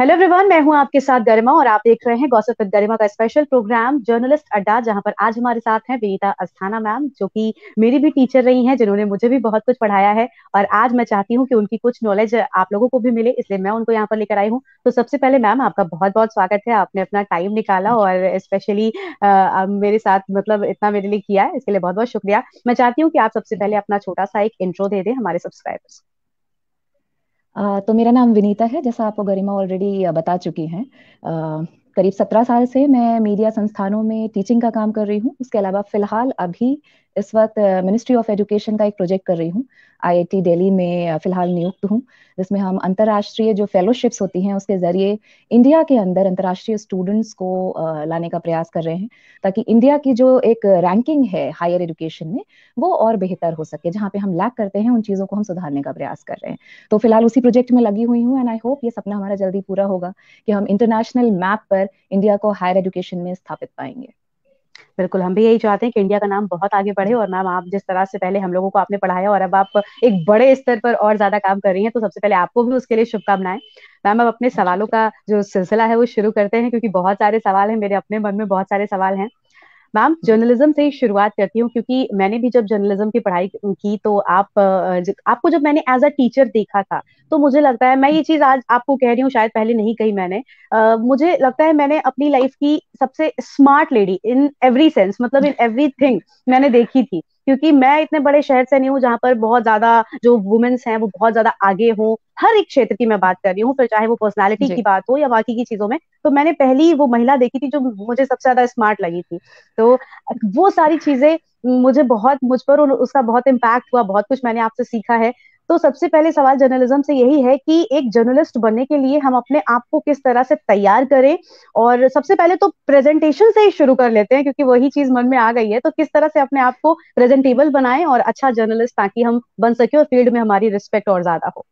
Hello everyone मैं हूं आपके साथ गरिमा और आप देख रहे हैं गौसफ विद गरिमा का स्पेशल प्रोग्राम जर्नलिस्ट अड्डा जहां पर आज हमारे साथ हैं विनीता अस्थाना मैम जो कि मेरी भी टीचर रही हैं जिन्होंने मुझे भी बहुत कुछ पढ़ाया है और आज मैं चाहती हूं कि उनकी कुछ नॉलेज आप लोगों को भी मिले इसलिए मैं उनको यहाँ पर लेकर आई हूँ तो सबसे पहले मैम आपका बहुत बहुत स्वागत है आपने अपना टाइम निकाला और स्पेशली मेरे साथ मतलब इतना मेरे लिए किया है इसके लिए बहुत बहुत शुक्रिया मैं चाहती हूँ कि आप सबसे पहले अपना छोटा सा एक इंट्रो दे दें हमारे सब्सक्राइबर्स तो मेरा नाम विनीता है जैसा आपको गरिमा ऑलरेडी बता चुकी हैं करीब सत्रह साल से मैं मीडिया संस्थानों में टीचिंग का काम कर रही हूँ उसके अलावा फिलहाल अभी इस वक्त मिनिस्ट्री ऑफ एजुकेशन का एक प्रोजेक्ट कर रही हूँ आईआईटी दिल्ली में फिलहाल नियुक्त हूँ जिसमें हम अंतर्राष्ट्रीय जो फेलोशिप्स होती हैं उसके जरिए इंडिया के अंदर अंतर्राष्ट्रीय स्टूडेंट्स को लाने का प्रयास कर रहे हैं ताकि इंडिया की जो एक रैंकिंग है हायर एजुकेशन में वो और बेहतर हो सके जहाँ पे हम लैक करते हैं उन चीज़ों को हम सुधारने का प्रयास कर रहे हैं तो फिलहाल उसी प्रोजेक्ट में लगी हुई हूँ एंड आई होप ये सपना हमारा जल्दी पूरा होगा कि हम इंटरनेशनल मैप पर इंडिया को हायर एजुकेशन में स्थापित पाएंगे बिल्कुल हम भी यही चाहते हैं कि इंडिया का नाम बहुत आगे बढ़े और मैम आप जिस तरह से पहले हम लोगों को आपने पढ़ाया और अब आप एक बड़े स्तर पर और ज्यादा काम कर रही हैं तो सबसे पहले आपको भी उसके लिए शुभकामनाएं मैम अब अपने सवालों का जो सिलसिला है वो शुरू करते हैं क्योंकि बहुत सारे सवाल हैं मेरे अपने मन में बहुत सारे सवाल हैं मैम जर्नलिज्म से ही शुरुआत करती हूँ क्योंकि मैंने भी जब जर्नलिज्म की पढ़ाई की तो आप आपको जब मैंने एज अ टीचर देखा था तो मुझे लगता है मैं ये चीज आज आपको कह रही हूँ शायद पहले नहीं कही मैंने uh, मुझे लगता है मैंने अपनी लाइफ की सबसे smart lady in every sense मतलब इन एवरी थिंग मैंने देखी थी क्योंकि मैं इतने बड़े शहर से नहीं हूँ जहाँ पर बहुत ज्यादा जो वुमेन्स हैं वो बहुत ज्यादा आगे हों हर एक क्षेत्र की मैं बात कर रही हूँ फिर चाहे वो पर्सनालिटी की बात हो या बाकी की चीजों में तो मैंने पहली वो महिला देखी थी जो मुझे सबसे ज्यादा स्मार्ट लगी थी तो वो सारी चीजें मुझे बहुत मुझ पर उसका बहुत इम्पैक्ट हुआ बहुत कुछ मैंने आपसे सीखा है तो सबसे पहले सवाल जर्नलिज्म से यही है कि एक जर्नलिस्ट बनने के लिए हम अपने आप को किस तरह से तैयार करें और सबसे पहले तो प्रेजेंटेशन से ही शुरू कर लेते हैं क्योंकि वही चीज मन में आ गई है तो किस तरह से अपने आप को प्रेजेंटेबल बनाएं और अच्छा जर्नलिस्ट ताकि हम बन सके और फील्ड में हमारी रिस्पेक्ट और ज्यादा हो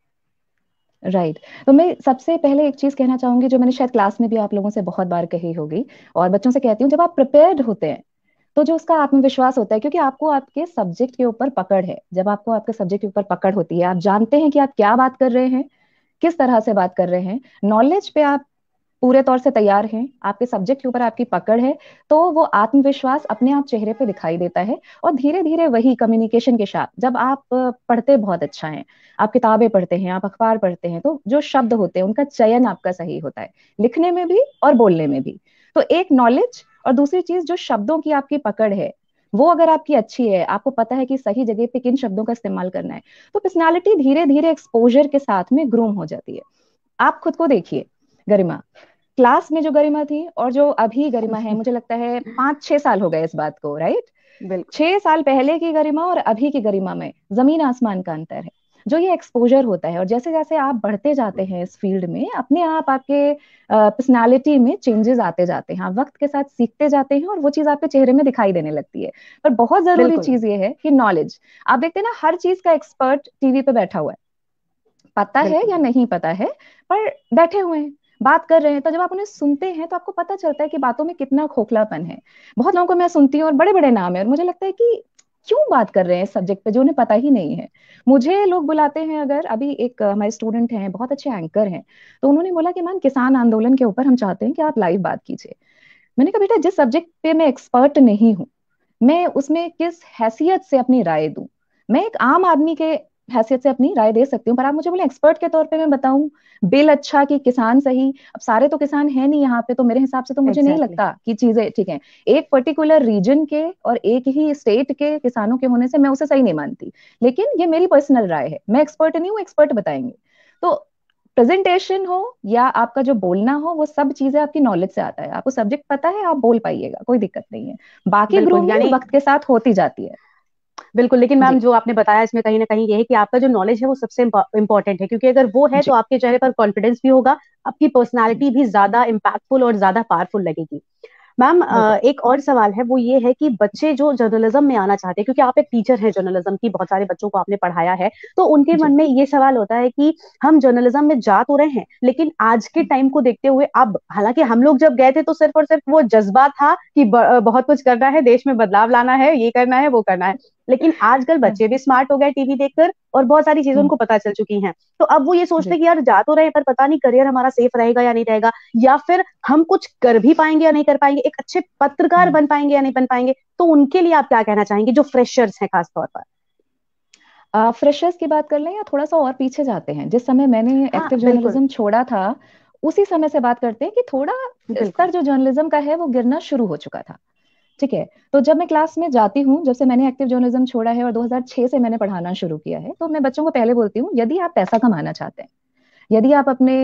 राइट right. तो मैं सबसे पहले एक चीज कहना चाहूंगी जो मैंने शायद क्लास में भी आप लोगों से बहुत बार कही होगी और बच्चों से कहती हूँ जब आप प्रिपेयर्ड होते हैं तो जो उसका आत्मविश्वास होता है क्योंकि आपको आपके सब्जेक्ट के ऊपर पकड़ है जब आपको आपके सब्जेक्ट के ऊपर पकड़ होती है आप जानते हैं कि आप क्या बात कर रहे हैं किस तरह से बात कर रहे हैं नॉलेज पे आप पूरे तौर से तैयार हैं आपके सब्जेक्ट के ऊपर आपकी पकड़ है तो वो आत्मविश्वास अपने आप चेहरे पे दिखाई देता है और धीरे धीरे वही कम्युनिकेशन के साथ जब आप पढ़ते बहुत अच्छा है आप किताबें पढ़ते हैं आप अखबार पढ़ते हैं तो जो शब्द होते हैं उनका चयन आपका सही होता है लिखने में भी और बोलने में भी तो एक नॉलेज और दूसरी चीज जो शब्दों की आपकी पकड़ है वो अगर आपकी अच्छी है आपको पता है कि सही जगह पे किन शब्दों का इस्तेमाल करना है तो पर्सनैलिटी धीरे धीरे एक्सपोजर के साथ में ग्रूम हो जाती है आप खुद को देखिए गरिमा क्लास में जो गरिमा थी और जो अभी गरिमा है मुझे लगता है पांच छह साल हो गए इस बात को राइट छह साल पहले की गरिमा और अभी की गरिमा में जमीन आसमान का अंतर है जो ये एक्सपोजर होता है और जैसे जैसे आप बढ़ते जाते हैं इस फील्ड में अपने आप आपके पर्सनालिटी में चेंजेस आते जाते हैं वक्त के साथ सीखते जाते हैं और वो चीज आपके चेहरे में दिखाई देने लगती है पर बहुत जरूरी चीज ये है कि नॉलेज आप देखते हैं ना हर चीज का एक्सपर्ट टीवी पे बैठा हुआ है पता है या नहीं पता है पर बैठे हुए हैं बात कर रहे हैं तो जब आप उन्हें सुनते हैं तो आपको पता चलता है कि बातों में कितना खोखलापन है बहुत लोगों को मैं सुनती हूँ और बड़े बड़े नाम है और मुझे लगता है कि क्यों बात कर रहे हैं सब्जेक्ट पे जो उन्हें पता ही नहीं है मुझे लोग बुलाते हैं अगर अभी एक हमारे स्टूडेंट हैं बहुत अच्छे एंकर हैं तो उन्होंने बोला कि मैम किसान आंदोलन के ऊपर हम चाहते हैं कि आप लाइव बात कीजिए मैंने कहा बेटा जिस सब्जेक्ट पे मैं एक्सपर्ट नहीं हूँ मैं उसमें किस हैसियत से अपनी राय दू मैं एक आम आदमी के हैसियत से अपनी राय दे सकती हूँ पर आप मुझे बोले एक्सपर्ट के तौर पे मैं बताऊं बिल अच्छा कि किसान सही अब सारे तो किसान है नहीं यहाँ पे तो मेरे हिसाब से तो मुझे नहीं लगता कि चीजें ठीक है एक पर्टिकुलर रीजन के और एक ही स्टेट के किसानों के होने से मैं उसे सही नहीं मानती लेकिन ये मेरी पर्सनल राय है मैं एक्सपर्ट नहीं हूँ एक्सपर्ट बताएंगे तो प्रेजेंटेशन हो या आपका जो बोलना हो वो सब चीजें आपकी नॉलेज से आता है आपको सब्जेक्ट पता है आप बोल पाइएगा कोई दिक्कत नहीं है बाकी ग्रुप वक्त के साथ होती जाती है बिल्कुल लेकिन मैम जो आपने बताया इसमें कहीं ना कहीं ये है कि आपका जो नॉलेज है वो सबसे इम्पोर्टेंट है क्योंकि अगर वो है तो आपके चेहरे पर कॉन्फिडेंस भी होगा आपकी पर्सनैलिटी भी ज्यादा इम्पैक्टफुल और ज्यादा पावरफुल लगेगी मैम एक और सवाल है वो ये है कि बच्चे जो जर्नलिज्म में आना चाहते हैं क्योंकि आप एक टीचर है जर्नलिज्म की बहुत सारे बच्चों को आपने पढ़ाया है तो उनके मन में ये सवाल होता है कि हम जर्नलिज्म में जा तो रहे हैं लेकिन आज के टाइम को देखते हुए अब हालांकि हम लोग जब गए थे तो सिर्फ और सिर्फ वो जज्बा था कि बहुत कुछ करना है देश में बदलाव लाना है ये करना है वो करना है लेकिन आजकल बच्चे भी स्मार्ट हो गए टीवी देखकर और बहुत सारी चीजें उनको पता चल चुकी हैं तो अब वो ये सोचते हैं कि यार जा तो रहे पर पता नहीं करियर हमारा सेफ रहेगा या नहीं रहेगा या फिर हम कुछ कर भी पाएंगे या नहीं कर पाएंगे एक अच्छे पत्रकार बन पाएंगे या नहीं बन पाएंगे तो उनके लिए आप क्या कहना चाहेंगे जो फ्रेशर्स हैं खासतौर पर फ्रेशर्स की बात कर लें या थोड़ा सा और पीछे जाते हैं जिस समय मैंने एक्टिव हाँ, जर्नलिज्म छोड़ा था उसी समय से बात करते हैं कि थोड़ा स्तर जो जर्नलिज्म का है वो गिरना शुरू हो चुका था ठीक है तो जब मैं क्लास में जाती हूँ जब से मैंने एक्टिव जर्नलिज्म छोड़ा है और 2006 से मैंने पढ़ाना शुरू किया है तो मैं बच्चों को पहले बोलती हूँ यदि आप पैसा कमाना चाहते हैं यदि आप अपने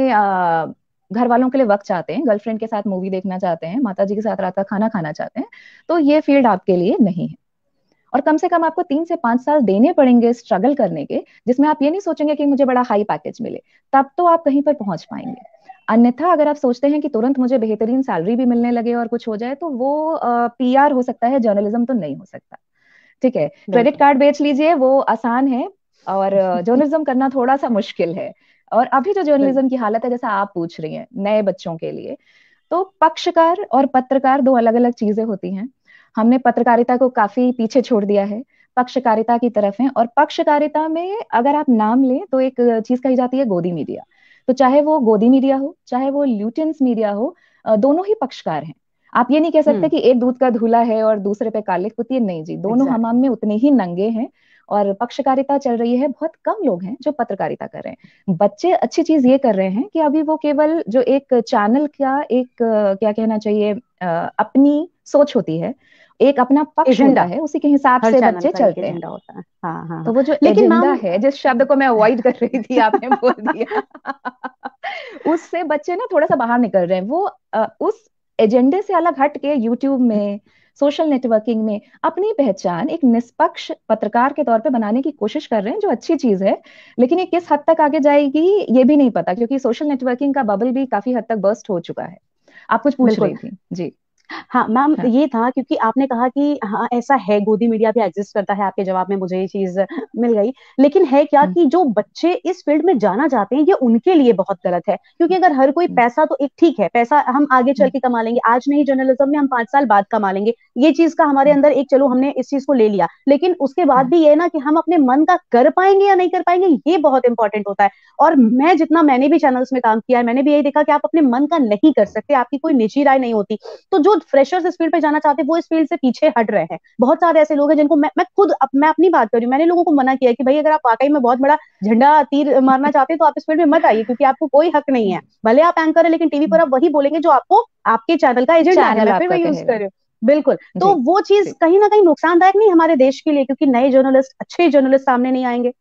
घर वालों के लिए वक्त चाहते हैं गर्लफ्रेंड के साथ मूवी देखना चाहते हैं माता जी के साथ रात का खाना खाना चाहते हैं तो ये फील्ड आपके लिए नहीं है और कम से कम आपको तीन से पांच साल देने पड़ेंगे स्ट्रगल करने के जिसमें आप ये नहीं सोचेंगे कि मुझे बड़ा हाई पैकेज मिले तब तो आप कहीं पर पहुंच पाएंगे अन्यथा अगर आप सोचते हैं कि तुरंत मुझे बेहतरीन सैलरी भी मिलने लगे और कुछ हो जाए तो वो पी पीआर हो सकता है जर्नलिज्म तो नहीं हो सकता ठीक है क्रेडिट कार्ड बेच लीजिए वो आसान है और जर्नलिज्म करना थोड़ा सा मुश्किल है और अभी जो जर्नलिज्म की हालत है जैसा आप पूछ रही हैं नए बच्चों के लिए तो पक्षकार और पत्रकार दो अलग अलग चीजें होती हैं हमने पत्रकारिता को काफी पीछे छोड़ दिया है पक्षकारिता की तरफ है और पक्षकारिता में अगर आप नाम लें तो एक चीज कही जाती है गोदी मीडिया तो चाहे वो गोदी मीडिया हो चाहे वो ल्यूटेंस मीडिया हो दोनों ही पक्षकार हैं आप ये नहीं कह सकते हम्म। कि एक दूध का धूला है और दूसरे पे काले है नहीं जी दोनों हमाम में उतने ही नंगे हैं और पक्षकारिता चल रही है बहुत कम लोग हैं जो पत्रकारिता कर रहे हैं बच्चे अच्छी चीज ये कर रहे हैं कि अभी वो केवल जो एक चैनल का एक क्या कहना चाहिए अपनी सोच होती है एक अपना पक्ष होता है उसी के हिसाब से बच्चे चलते हैं होता है हाँ, हाँ, हाँ, तो वो जो लेकिन है जिस शब्द को मैं अवॉइड कर रही थी आपने बोल दिया उससे बच्चे ना थोड़ा सा बाहर निकल रहे हैं वो उस एजेंडे से अलग हट के यूट्यूब में सोशल नेटवर्किंग में अपनी पहचान एक निष्पक्ष पत्रकार के तौर पे बनाने की कोशिश कर रहे हैं जो अच्छी चीज है लेकिन ये किस हद तक आगे जाएगी ये भी नहीं पता क्योंकि सोशल नेटवर्किंग का बबल भी काफी हद तक बर्स्ट हो चुका है आप कुछ पूछ रही थी जी हाँ मैम हाँ। ये था क्योंकि आपने कहा कि हाँ ऐसा है गोदी मीडिया भी एग्जिस्ट करता है आपके जवाब में मुझे ये चीज मिल गई लेकिन है क्या हाँ। कि जो बच्चे इस फील्ड में जाना चाहते हैं ये उनके लिए बहुत गलत है क्योंकि अगर हर कोई हाँ। पैसा तो एक ठीक है पैसा हम आगे चल के कमा लेंगे आज नहीं जर्नलिज्म में हम पांच साल बाद कमा लेंगे ये चीज का हमारे अंदर एक चलो हमने इस चीज को ले लिया लेकिन उसके बाद भी ये ना कि हम अपने मन का कर पाएंगे या नहीं कर पाएंगे ये बहुत इंपॉर्टेंट होता है और मैं जितना मैंने भी चैनल्स में काम किया है मैंने भी यही देखा कि आप अपने मन का नहीं कर सकते आपकी कोई निजी राय नहीं होती तो जो जो फ्रेशर्स इस फील्ड पे जाना चाहते हैं वो इस फील्ड से पीछे हट रहे हैं बहुत सारे ऐसे लोग हैं जिनको मैं मैं खुद अप, मैं अपनी बात कर रही हूँ मैंने लोगों को मना किया कि भाई अगर आप वाकई में बहुत बड़ा झंडा तीर मारना चाहते हैं तो आप इस फील्ड में मत आइए क्योंकि आपको कोई हक नहीं है भले आप एंकर है लेकिन टीवी पर आप वही बोलेंगे जो आपको आपके चैनल का एजेंट है यूज कर रहे हो बिल्कुल तो वो चीज कहीं ना कहीं नुकसानदायक नहीं हमारे देश के लिए क्योंकि नए जर्नलिस्ट अच्छे जर्नलिस्ट सामने नहीं आएंगे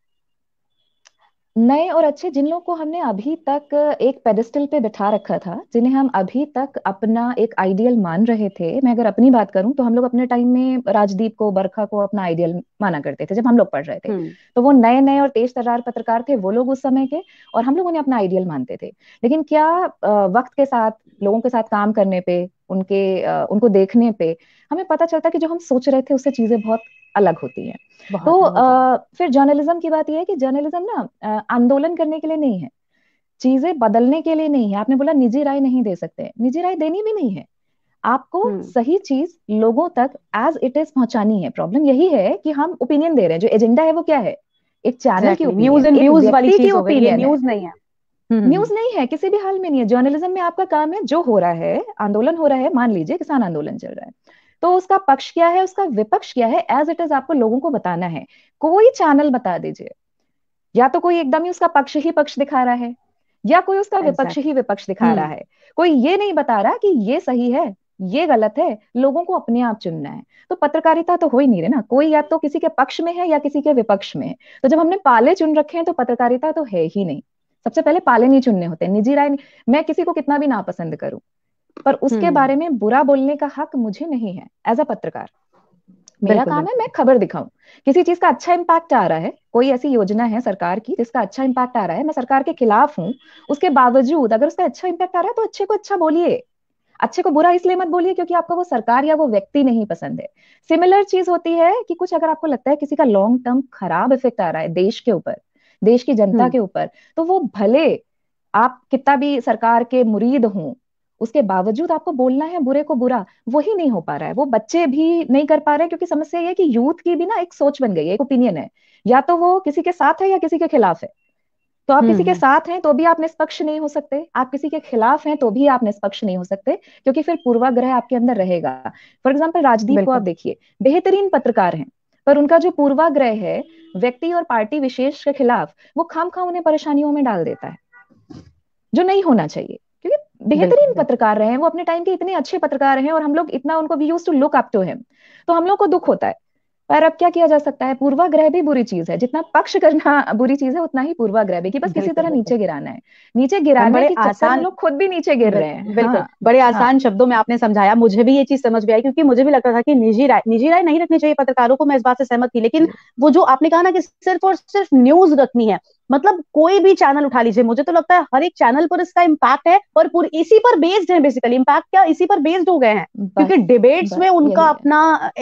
नए और अच्छे जिन लोगों को हमने अभी तक एक पेडेस्टल पे बिठा रखा था जिन्हें हम अभी तक अपना एक आइडियल मान रहे थे मैं अगर अपनी बात करूं तो हम लोग अपने टाइम में राजदीप को बरखा को अपना आइडियल माना करते थे जब हम लोग पढ़ रहे थे हम्म। तो वो नए नए और तेज तरार पत्रकार थे वो लोग उस समय के और हम लोग उन्हें अपना आइडियल मानते थे लेकिन क्या वक्त के साथ लोगों के साथ काम करने पे उनके उनको देखने पे हमें पता चलता कि जो हम सोच रहे थे उससे चीजें बहुत अलग होती है तो आ, फिर जर्नलिज्म की बात यह है कि जर्नलिज्म ना आंदोलन करने के लिए नहीं है चीजें बदलने के लिए नहीं है आपने बोला निजी राय नहीं दे सकते निजी राय देनी भी नहीं है आपको हम्म। सही चीज लोगों तक एज इट इज पहुंचानी है प्रॉब्लम यही है कि हम ओपिनियन दे रहे हैं जो एजेंडा है वो क्या है एक चैनल की न्यूज एंड न्यूज वाली चीज हो है न्यूज नहीं है न्यूज हम्म। हम्म। नहीं है किसी भी हाल में नहीं है जर्नलिज्म में आपका काम है जो हो रहा है आंदोलन हो रहा है मान लीजिए किसान आंदोलन चल रहा है तो उसका पक्ष क्या है उसका विपक्ष क्या है एज इट इज आपको लोगों को बताना है कोई चैनल बता दीजिए या तो कोई एकदम ही उसका पक्ष ही पक्ष दिखा रहा है या कोई उसका exactly. विपक्ष ही विपक्ष दिखा hmm. रहा हम्म। है कोई ये नहीं बता रहा कि ये सही है ये गलत है लोगों को अपने आप चुनना है तो पत्रकारिता तो हो ही नहीं रही ना कोई या तो किसी के पक्ष में है या किसी के विपक्ष में है तो जब हमने पाले चुन रखे हैं तो पत्रकारिता तो है ही नहीं सबसे पहले पाले नहीं चुनने होते निजी राय मैं किसी को कितना भी नापसंद करूं पर उसके हम्म। बारे में बुरा बोलने का हक मुझे नहीं है एज अ पत्रकार मेरा काम है मैं खबर दिखाऊं किसी चीज का अच्छा इम्पैक्ट आ रहा है कोई ऐसी योजना है सरकार की जिसका अच्छा इम्पैक्ट आ रहा है मैं सरकार के खिलाफ हूँ उसके बावजूद अगर उसका अच्छा इम्पैक्ट आ रहा है तो अच्छे को अच्छा बोलिए अच्छे को बुरा इसलिए मत बोलिए क्योंकि आपको वो सरकार या वो व्यक्ति नहीं पसंद है सिमिलर चीज होती है कि कुछ अगर आपको लगता है किसी का लॉन्ग टर्म खराब इफेक्ट आ रहा है देश के ऊपर देश की जनता हम्म। के ऊपर तो वो भले आप कितना भी सरकार के मुरीद हों उसके बावजूद आपको बोलना है बुरे को बुरा वही नहीं हो पा रहा है वो बच्चे भी नहीं कर पा रहे क्योंकि समस्या ये है कि यूथ की भी ना एक सोच बन गई है एक ओपिनियन है या तो वो किसी के साथ है या किसी के खिलाफ है तो आप किसी के साथ हैं तो भी आप निष्पक्ष नहीं हो सकते आप किसी के खिलाफ हैं तो भी आप निष्पक्ष नहीं हो सकते क्योंकि फिर पूर्वाग्रह आपके अंदर रहेगा फॉर एग्जाम्पल राजदीप को आप देखिए बेहतरीन पत्रकार हैं पर उनका जो पूर्वाग्रह है व्यक्ति और पार्टी विशेष के खिलाफ वो खाम खाम उन्हें परेशानियों में डाल देता है जो नहीं होना चाहिए बेहतरीन पत्रकार रहे हैं वो अपने टाइम के इतने अच्छे पत्रकार हैं और हम लोग इतना उनको we use to look up to him तो हम लोग को दुख होता है पर अब क्या किया जा सकता है पूर्वाग्रह भी बुरी चीज है जितना पक्ष करना बुरी चीज है उतना ही पूर्वाग्रह भी कि बस किसी तरह नीचे गिराना है नीचे गिराने बड़े आसान लोग खुद भी नीचे गिर रहे हैं बिल्कुल हाँ, बड़े हाँ। आसान हाँ, शब्दों में आपने समझाया मुझे भी ये चीज समझ में आई क्योंकि मुझे भी लगता था कि निजी राय निजी राय नहीं रखनी चाहिए पत्रकारों को मैं इस बात से सहमत थी लेकिन हम्म। वो जो आपने कहा ना कि सिर्फ और सिर्फ न्यूज रखनी है मतलब कोई भी चैनल उठा लीजिए मुझे तो लगता है हर एक चैनल पर इसका इम्पैक्ट है और पूरी इसी पर बेस्ड है बेसिकली इम्पैक्ट क्या इसी पर बेस्ड हो गए हैं क्योंकि डिबेट्स में उनका अपना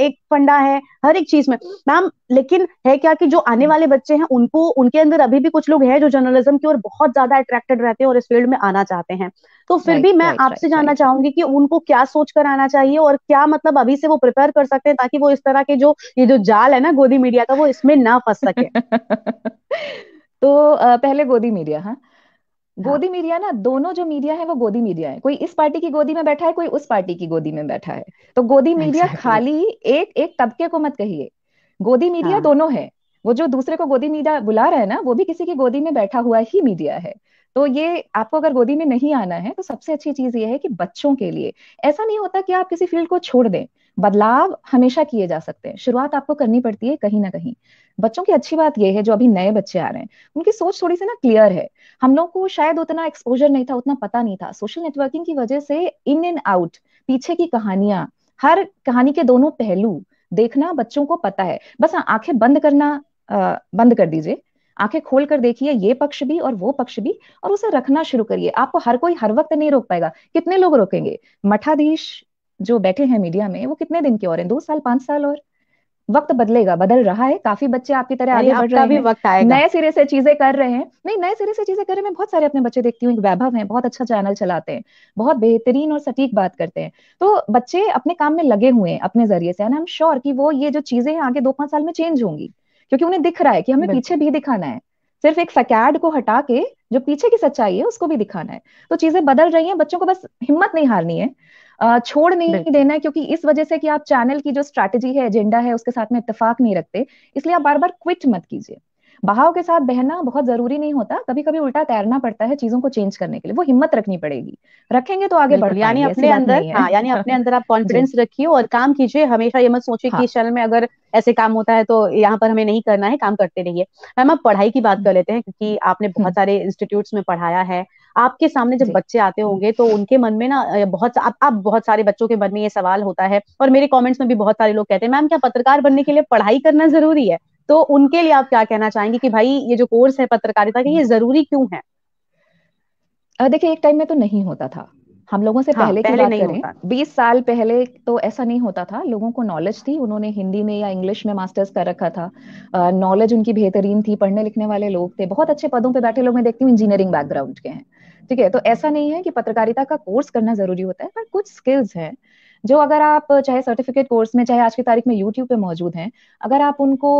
एक फंडा है हर एक चीज में मैम लेकिन है क्या कि जो आने वाले बच्चे हैं उनको उनके अंदर अभी भी कुछ लोग हैं जो जर्नलिज्म की ओर बहुत ज्यादा अट्रैक्टेड रहते हैं और इस फील्ड में आना चाहते हैं तो फिर भी मैं आपसे जानना चाहूंगी कि उनको क्या सोच कर आना चाहिए और क्या मतलब अभी से वो प्रिपेयर कर सकते हैं ताकि वो इस तरह के जो ये जो जाल है ना गोदी मीडिया का वो इसमें ना फंस सके तो आ, पहले गोदी मीडिया हाँ हाँ गोदी मीडिया ना दोनों जो मीडिया है वो गोदी मीडिया है कोई इस पार्टी की गोदी में बैठा है कोई उस पार्टी की गोदी में बैठा है तो गोदी मीडिया खाली एक एक तबके को मत कहिए गोदी मीडिया हाँ। दोनों है वो जो दूसरे को गोदी मीडिया बुला रहा है ना वो भी किसी की गोदी में बैठा हुआ ही मीडिया है तो ये आपको अगर गोदी में नहीं आना है तो सबसे अच्छी चीज ये है कि बच्चों के लिए ऐसा नहीं होता कि आप किसी फील्ड को छोड़ दें बदलाव हमेशा किए जा सकते हैं शुरुआत आपको करनी पड़ती है कहीं ना कहीं बच्चों की अच्छी बात यह है जो अभी नए बच्चे आ रहे हैं उनकी सोच थोड़ी सी ना क्लियर है हम लोग को शायद उतना एक्सपोजर नहीं था उतना पता नहीं था सोशल नेटवर्किंग की वजह से इन एंड आउट पीछे की कहानियां हर कहानी के दोनों पहलू देखना बच्चों को पता है बस हाँ आंखें बंद करना आ, बंद कर दीजिए आंखें खोल कर देखिए ये पक्ष भी और वो पक्ष भी और उसे रखना शुरू करिए आपको हर कोई हर वक्त नहीं रोक पाएगा कितने लोग रोकेंगे मठाधीश जो बैठे हैं मीडिया में वो कितने दिन के और हैं दो साल पांच साल और वक्त बदलेगा बदल रहा है काफी बच्चे आपकी तरह आगे बढ़ रहे हैं नए सिरे से चीजें कर रहे हैं नहीं नए सिरे से चीजें कर रहे हैं बहुत सारे अपने बच्चे देखती हूँ वैभव है बहुत अच्छा चैनल चलाते हैं बहुत बेहतरीन और सटीक बात करते हैं तो बच्चे अपने काम में लगे हुए हैं अपने जरिए से एंड आई एम श्योर की वो ये जो चीजें हैं आगे दो पांच साल में चेंज होंगी क्योंकि उन्हें दिख रहा है कि हमें पीछे भी दिखाना है सिर्फ एक फैकैड को हटा के जो पीछे की सच्चाई है उसको भी दिखाना है तो चीजें बदल रही हैं बच्चों को बस हिम्मत नहीं हारनी है छोड़ नहीं देना है क्योंकि इस वजह से कि आप चैनल की जो स्ट्रैटेजी है एजेंडा है उसके साथ में इतफाक नहीं रखते इसलिए आप बार बार क्विट मत कीजिए बहाव के साथ बहना बहुत जरूरी नहीं होता कभी कभी उल्टा तैरना पड़ता है चीजों को चेंज करने के लिए वो हिम्मत रखनी पड़ेगी रखेंगे तो आगे बढ़ यानी अपने अंदर हाँ यानी अपने अंदर आप कॉन्फिडेंस रखिए और काम कीजिए हमेशा ये मत सोचिए कि हाँ। इस में अगर ऐसे काम होता है तो यहाँ पर हमें नहीं करना है काम करते रहिए मैम आप पढ़ाई की बात कर हम्म। लेते हैं क्योंकि आपने हम्म। बहुत सारे इंस्टीट्यूट में पढ़ाया है आपके सामने जब बच्चे आते होंगे तो उनके मन में ना बहुत अब अब बहुत सारे बच्चों के मन में ये सवाल होता है और मेरे कमेंट्स में भी बहुत सारे लोग कहते हैं मैम क्या पत्रकार बनने के लिए पढ़ाई करना जरूरी है तो उनके लिए आप क्या कहना चाहेंगे कि भाई ये जो कोर्स है पत्रकारिता का ये जरूरी क्यों है देखिए एक टाइम में तो नहीं होता था हम लोगों से हाँ, पहले, पहले की बात करें बीस साल पहले तो ऐसा नहीं होता था लोगों को नॉलेज थी उन्होंने हिंदी में या इंग्लिश में मास्टर्स कर रखा था नॉलेज उनकी बेहतरीन थी पढ़ने लिखने वाले लोग थे बहुत अच्छे पदों पे बैठे लोग मैं देखती हूँ इंजीनियरिंग बैकग्राउंड के हैं ठीक है तो ऐसा नहीं है कि पत्रकारिता का कोर्स करना जरूरी होता है पर कुछ स्किल्स हैं जो अगर आप चाहे सर्टिफिकेट कोर्स में चाहे आज की तारीख में यूट्यूब पे मौजूद हैं अगर आप उनको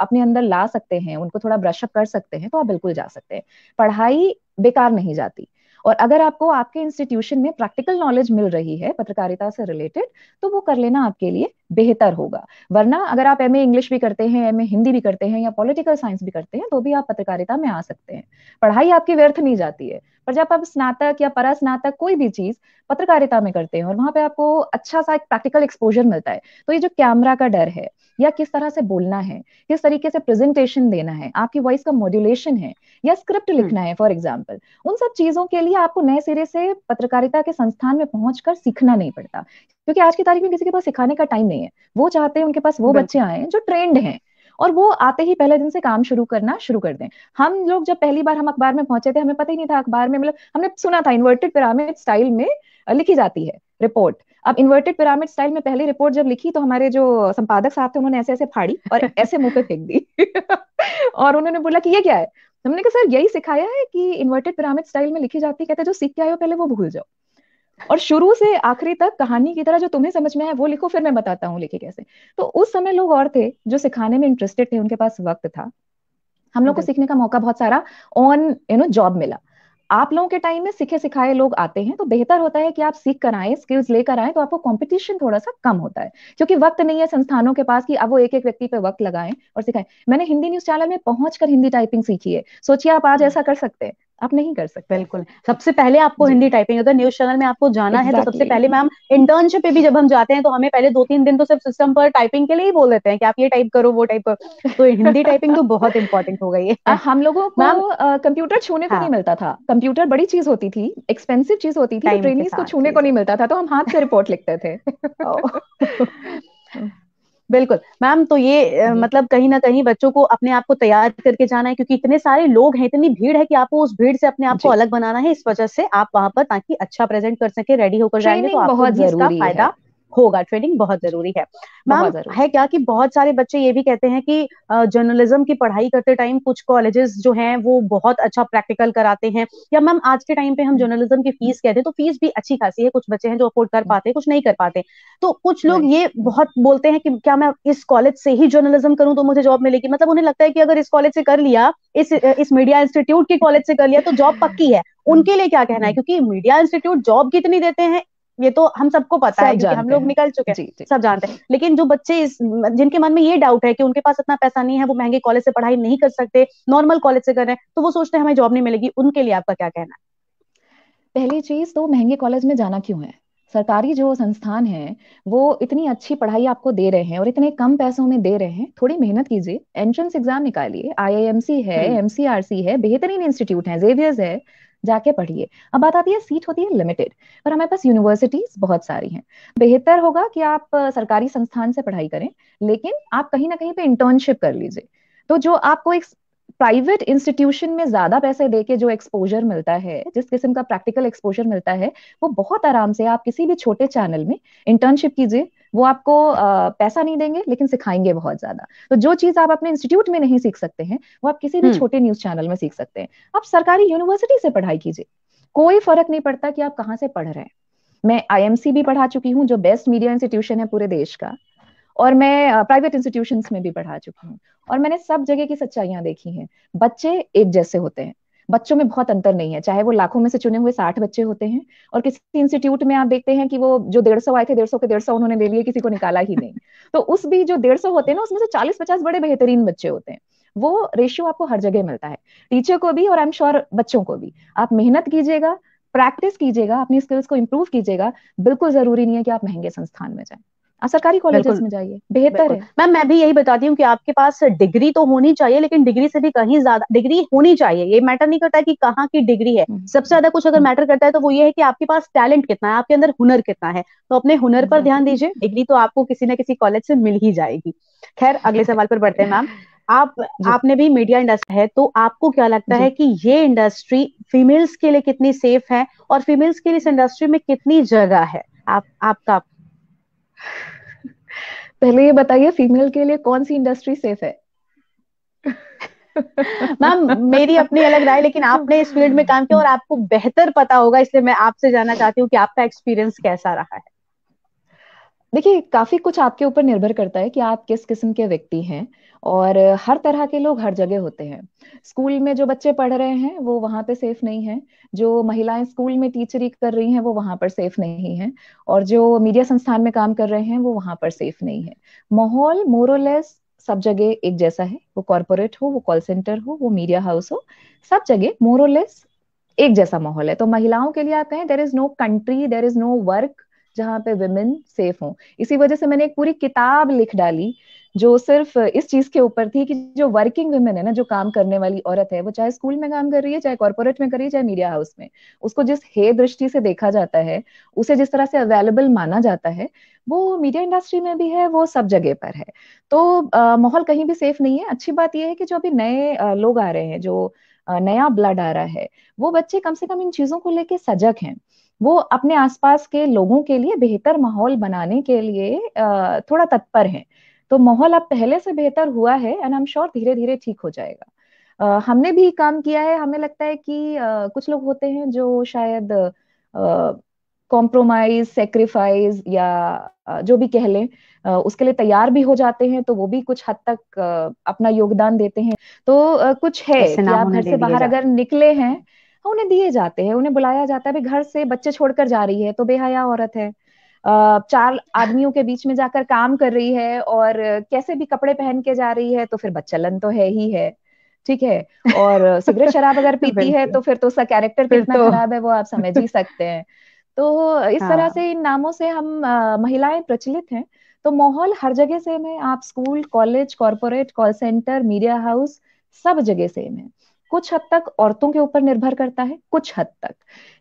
अपने अंदर ला सकते हैं उनको थोड़ा ब्रशअप कर सकते हैं तो आप बिल्कुल जा सकते हैं पढ़ाई बेकार नहीं जाती और अगर आपको आपके इंस्टीट्यूशन में प्रैक्टिकल नॉलेज मिल रही है पत्रकारिता से रिलेटेड तो वो कर लेना आपके लिए बेहतर होगा वरना अगर आप एम इंग्लिश भी करते हैं एम हिंदी भी करते हैं या पॉलिटिकल साइंस भी करते हैं तो भी आप पत्रकारिता में आ सकते हैं पढ़ाई आपकी व्यर्थ नहीं जाती है पर जब आप स्नातक या स्नातक कोई भी चीज पत्रकारिता में करते हैं और वहां पे आपको अच्छा सा एक प्रैक्टिकल एक्सपोजर मिलता है तो ये जो कैमरा का डर है या किस तरह से बोलना है किस तरीके से प्रेजेंटेशन देना है आपकी वॉइस का मॉड्यूलेशन है या स्क्रिप्ट हम्म। लिखना है फॉर एग्जाम्पल उन सब चीजों के लिए आपको नए सिरे से पत्रकारिता के संस्थान में पहुंचकर सीखना नहीं पड़ता क्योंकि आज की तारीख में किसी के पास सिखाने का टाइम नहीं नहीं है वो चाहते हैं उनके पास वो बच्चे आए जो ट्रेंड हैं और वो आते ही पहले दिन से काम शुरू करना शुरू कर दें हम लोग जब पहली बार हम अखबार में पहुंचे थे हमें पता ही नहीं था अखबार में मतलब हमने सुना था इन्वर्टेड पिरामिड स्टाइल में लिखी जाती है रिपोर्ट अब इन्वर्टेड पिरामिड स्टाइल में पहली रिपोर्ट जब लिखी तो हमारे जो संपादक साहब थे उन्होंने ऐसे ऐसे फाड़ी और ऐसे मुंह पे फेंक दी और उन्होंने बोला कि ये क्या है हमने कहा सर यही सिखाया है कि इन्वर्टेड पिरामिड स्टाइल में लिखी जाती है कहते जो सीख के आए हो पहले वो भूल जाओ और शुरू से आखिरी तक कहानी की तरह जो तुम्हें समझ में है वो लिखो फिर मैं बताता हूँ लिखे कैसे तो उस समय लोग और थे जो सिखाने में इंटरेस्टेड थे उनके पास वक्त था हम लोग को हम्म। सीखने का मौका बहुत सारा ऑन यू नो जॉब मिला आप लोगों के टाइम में सीखे सिखाए लोग आते हैं तो बेहतर होता है कि आप सीख कर आए स्किल्स लेकर आए तो आपको कंपटीशन थोड़ा सा कम होता है क्योंकि वक्त नहीं है संस्थानों के पास कि अब वो एक एक व्यक्ति पे वक्त लगाएं और सिखाएं मैंने हिंदी न्यूज चैनल में पहुंचकर हिंदी टाइपिंग सीखी है सोचिए आप आज हम्म। ऐसा कर सकते हैं आप नहीं कर सकते बिल्कुल सबसे पहले आपको हिंदी टाइपिंग अगर न्यूज चैनल में आपको जाना exactly. है तो सबसे पहले मैम इंटर्नशिप पे भी जब हम जाते हैं तो हमें पहले दो तीन दिन तो सिर्फ सिस्टम पर टाइपिंग के लिए ही बोल देते हैं कि आप ये टाइप करो वो टाइप करो तो हिंदी टाइपिंग तो बहुत इंपॉर्टेंट हो गई है हम लोगों को कंप्यूटर छूने को हाँ। नहीं मिलता था कंप्यूटर बड़ी चीज होती थी एक्सपेंसिव चीज होती थी ट्रेनिंग तो को छूने को नहीं मिलता था तो हम हाथ से रिपोर्ट लिखते थे बिल्कुल मैम तो ये हम्म। मतलब कहीं ना कहीं बच्चों को अपने आप को तैयार करके जाना है क्योंकि इतने सारे लोग हैं इतनी भीड़ है कि आपको उस भीड़ से अपने आप को अलग बनाना है इस वजह से आप वहां पर ताकि अच्छा प्रेजेंट कर सके रेडी होकर जाएंगे तो आपको बहुत इसका फायदा होगा ट्रेनिंग बहुत जरूरी है मैम है क्या कि बहुत सारे बच्चे ये भी कहते हैं कि जर्नलिज्म की पढ़ाई करते टाइम कुछ कॉलेजेस जो हैं वो बहुत अच्छा प्रैक्टिकल कराते हैं या मैम आज के टाइम पे हम जर्नलिज्म की फीस कहते हैं तो फीस भी अच्छी खासी है कुछ बच्चे हैं जो अफोर्ड कर पाते हैं कुछ नहीं कर पाते तो कुछ लोग ये बहुत बोलते हैं कि क्या मैं इस कॉलेज से ही जर्नलिज्म करूं तो मुझे जॉब मिलेगी मतलब उन्हें लगता है कि अगर इस कॉलेज से कर लिया इस इस मीडिया इंस्टीट्यूट के कॉलेज से कर लिया तो जॉब पक्की है hmm. उनके लिए क्या कहना है क्योंकि मीडिया इंस्टीट्यूट जॉब कितनी देते हैं ये तो हम सबको पता सब है क्योंकि हम लोग निकल चुके हैं सब जानते हैं लेकिन जो बच्चे इस जिनके मन में ये डाउट है कि उनके पास इतना पैसा नहीं है वो महंगे कॉलेज से पढ़ाई नहीं कर सकते नॉर्मल कॉलेज से कर रहे हैं तो वो सोचते हैं हमें जॉब नहीं मिलेगी उनके लिए आपका क्या कहना है पहली चीज तो महंगे कॉलेज में जाना क्यों है सरकारी जो संस्थान है वो इतनी अच्छी पढ़ाई आपको दे रहे हैं और इतने कम पैसों में दे रहे हैं थोड़ी मेहनत कीजिए एंट्रेंस एग्जाम निकालिए आई है एमसीआरसी हम्म। है बेहतरीन इंस्टीट्यूट है जेवियर्स है जाके पढ़िए अब बात आती है सीट होती है लिमिटेड पर हमारे पास यूनिवर्सिटीज बहुत सारी हैं बेहतर होगा कि आप सरकारी संस्थान से पढ़ाई करें लेकिन आप कहीं ना कहीं पे इंटर्नशिप कर लीजिए तो जो आपको एक प्राइवेट इंस्टीट्यूशन में ज्यादा पैसे दे के जो एक्सपोजर मिलता है जिस किस्म का प्रैक्टिकल एक्सपोजर मिलता है वो बहुत आराम से आप किसी भी छोटे चैनल में इंटर्नशिप कीजिए वो आपको पैसा नहीं देंगे लेकिन सिखाएंगे बहुत ज्यादा तो जो चीज आप अपने इंस्टीट्यूट में नहीं सीख सकते हैं वो आप किसी भी हम्म। छोटे न्यूज चैनल में सीख सकते हैं आप सरकारी यूनिवर्सिटी से पढ़ाई कीजिए कोई फर्क नहीं पड़ता कि आप कहाँ से पढ़ रहे हैं मैं आईएमसी भी पढ़ा चुकी हूँ जो बेस्ट मीडिया इंस्टीट्यूशन है पूरे देश का और मैं प्राइवेट इंस्टीट्यूशन में भी पढ़ा चुकी हूँ और मैंने सब जगह की सच्चाइयाँ देखी हैं बच्चे एक जैसे होते हैं बच्चों में बहुत अंतर नहीं है चाहे वो लाखों में से चुने हुए साठ बच्चे होते हैं और किसी इंस्टीट्यूट में आप देखते हैं कि वो जो डेढ़ सौ आए थे डेढ़ सौ के डेढ़ सौ उन्होंने ले लिए किसी को निकाला ही नहीं तो उस भी जो डेढ़ सौ होते हैं ना उसमें से चालीस पचास बड़े बेहतरीन बच्चे होते हैं वो रेशियो आपको हर जगह मिलता है टीचर को भी और आई एम श्योर बच्चों को भी आप मेहनत कीजिएगा प्रैक्टिस कीजिएगा अपनी स्किल्स को इम्प्रूव कीजिएगा बिल्कुल जरूरी नहीं है कि आप महंगे संस्थान में जाएं आप हाँ, सरकारी कॉलेजेस में जाइए बेहतर है मैम मैं भी यही बताती हूँ कि आपके पास डिग्री तो होनी चाहिए लेकिन डिग्री से भी कहीं ज्यादा डिग्री होनी चाहिए ये मैटर नहीं करता कि कहाँ की डिग्री है हम्म, सबसे ज्यादा कुछ अगर मैटर हम्म। करता है तो वो ये है कि आपके पास टैलेंट कितना है आपके अंदर हुनर कितना है तो अपने हुनर पर ध्यान दीजिए डिग्री तो आपको किसी ना किसी कॉलेज से मिल ही जाएगी खैर अगले सवाल पर बढ़ते हैं मैम आप आपने भी मीडिया इंडस्ट्री है तो आपको क्या लगता है कि ये इंडस्ट्री फीमेल्स के लिए कितनी सेफ है और फीमेल्स के लिए इस इंडस्ट्री में कितनी जगह है आप आपका पहले ये बताइए फीमेल के लिए कौन सी इंडस्ट्री सेफ है मैम मेरी अपनी अलग राय लेकिन आपने इस फील्ड में काम किया और आपको बेहतर पता होगा इसलिए मैं आपसे जानना चाहती हूँ कि आपका एक्सपीरियंस कैसा रहा है देखिए काफी कुछ आपके ऊपर निर्भर करता है कि आप किस किस्म के व्यक्ति हैं और हर तरह के लोग हर जगह होते हैं स्कूल में जो बच्चे पढ़ रहे हैं वो वहां पे सेफ नहीं है जो महिलाएं स्कूल में टीचरी कर रही हैं वो वहां पर सेफ नहीं है और जो मीडिया संस्थान में काम कर रहे हैं वो वहां पर सेफ नहीं है माहौल मोरोलेस सब जगह एक जैसा है वो कॉरपोरेट हो वो कॉल सेंटर हो वो मीडिया हाउस हो सब जगह मोरोलेस एक जैसा माहौल है तो महिलाओं के लिए आप कहें there is no country there is no work जहाँ पे वेमेन सेफ हों इसी वजह से मैंने एक पूरी किताब लिख डाली जो सिर्फ इस चीज के ऊपर थी कि जो वर्किंग वुमेन है ना जो काम करने वाली औरत है वो चाहे स्कूल में काम कर रही है चाहे कॉर्पोरेट में कर रही है चाहे मीडिया हाउस में उसको जिस हे दृष्टि से देखा जाता है उसे जिस तरह से अवेलेबल माना जाता है वो मीडिया इंडस्ट्री में भी है वो सब जगह पर है तो माहौल कहीं भी सेफ नहीं है अच्छी बात यह है कि जो अभी नए आ, लोग आ रहे हैं जो आ, नया ब्लड आ रहा है वो बच्चे कम से कम इन चीजों को लेके सजग हैं वो अपने आसपास के लोगों के लिए बेहतर माहौल बनाने के लिए थोड़ा तत्पर हैं तो माहौल अब पहले से बेहतर हुआ है एंड आई एम श्योर धीरे धीरे ठीक हो जाएगा हमने भी काम किया है हमें लगता है कि कुछ लोग होते हैं जो शायद कॉम्प्रोमाइज सेक्रीफाइज सेक्रीफाइस या जो भी कह लें उसके लिए तैयार भी हो जाते हैं तो वो भी कुछ हद तक अपना योगदान देते हैं तो कुछ है कि आप घर से बाहर अगर निकले हैं हाँ, उन्हें दिए जाते हैं उन्हें बुलाया जाता है घर से बच्चे छोड़कर जा रही है तो बेहया औरत है चार आदमियों के बीच में जाकर काम कर रही है और कैसे भी कपड़े पहन के जा रही है तो फिर बच्चलन तो है ही है ठीक है और सिगरेट शराब अगर पीती है तो फिर तो उसका कैरेक्टर कितना तो... खराब है वो आप समझ ही सकते हैं तो इस हाँ। तरह से इन नामों से हम महिलाएं प्रचलित हैं तो माहौल हर जगह सेम है आप school college corporate call centre media house सब जगह सेम है कुछ हद तक औरतों के ऊपर निर्भर करता है कुछ हद तक